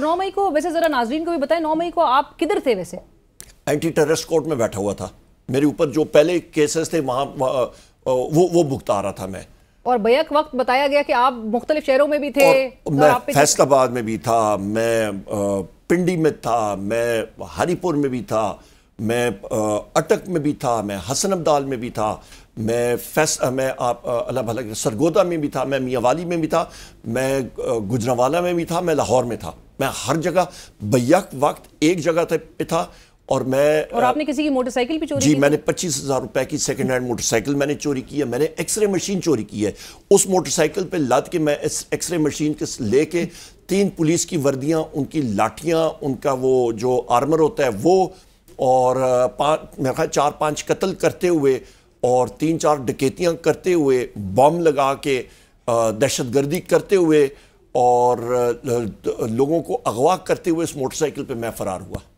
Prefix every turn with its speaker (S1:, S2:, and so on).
S1: नौ मई को वैसे जरा नाजरीन को भी बताएं नौ मई को आप किधर थे वैसे
S2: एंटी टेररिस्ट कोर्ट में बैठा हुआ था मेरे ऊपर जो पहले केसेस थे वहाँ वो वो भुगता रहा था मैं
S1: और बैक वक्त बताया गया कि आप मुख्तलिफ शहरों में भी थे तो मैं
S2: फैसलाबाद में भी था मैं पिंडी में था मैं हरीपुर में भी था मैं अटक में भी था मैं हसन अब्दाल में भी था मैं फैस मैं आप अल्लाह भला सरगोदा में भी था मैं मियावाली में भी था मैं गुजरावाला में भी था मैं लाहौर में था मैं हर जगह बैक वक्त एक जगह पे था और मैं और
S3: आपने किसी की मोटरसाइकिल भी चोरी जी की मैंने
S2: पच्चीस हज़ार रुपए की सेकंड हैंड मोटरसाइकिल मैंने चोरी की है मैंने एक्सरे मशीन चोरी की है उस मोटरसाइकिल पे लाद के मैं एक्सरे मशीन के लेके तीन पुलिस की वर्दियाँ उनकी लाठियाँ उनका वो जो आर्मर होता है वो और पाँच मेरा ख्याल चार पाँच कत्ल करते हुए और तीन चार डकैतियाँ करते हुए बम लगा के दहशत गर्दी करते हुए और लोगों को अगवा करते हुए इस मोटरसाइकिल पे मैं फरार हुआ